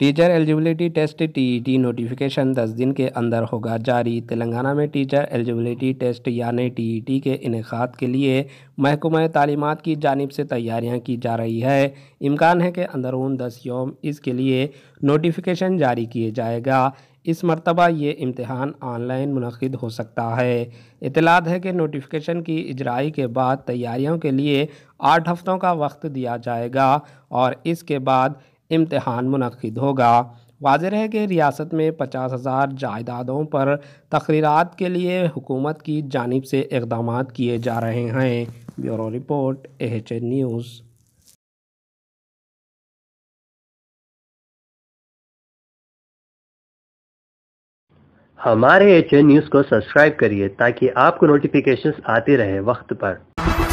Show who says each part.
Speaker 1: teacher eligibility test TET notification 10 दिन के अंदर होगा जारी तेलंगाना में टीचर एलिजिबिलिटी टेस्ट यानी टीईटी के इनका के लिए महकमा तालीमत की जानब से तैयारियां की जा रही है इम्कान है कि अंदरून दस योम इसके लिए नोटिफिकेशन जारी किए जाएगा इस मरतबा ये इम्तहान ऑनलाइन मनद हो सकता है इतलात है कि नोटिफिकेशन की इजराई के बाद तैयारियों के लिए आठ हफ़्तों का वक्त दिया जाएगा और इसके बाद इम्तहान मनद होगा वाजह है कि रियासत में पचास हज़ार जायदादों पर तकरीरत के लिए हुकूमत की जानब से इकदाम किए जा रहे हैं ब्यूरो रिपोर्ट एच न्यूज़
Speaker 2: हमारे एच न्यूज़ को सब्सक्राइब करिए ताकि आपको रहे वक्त पर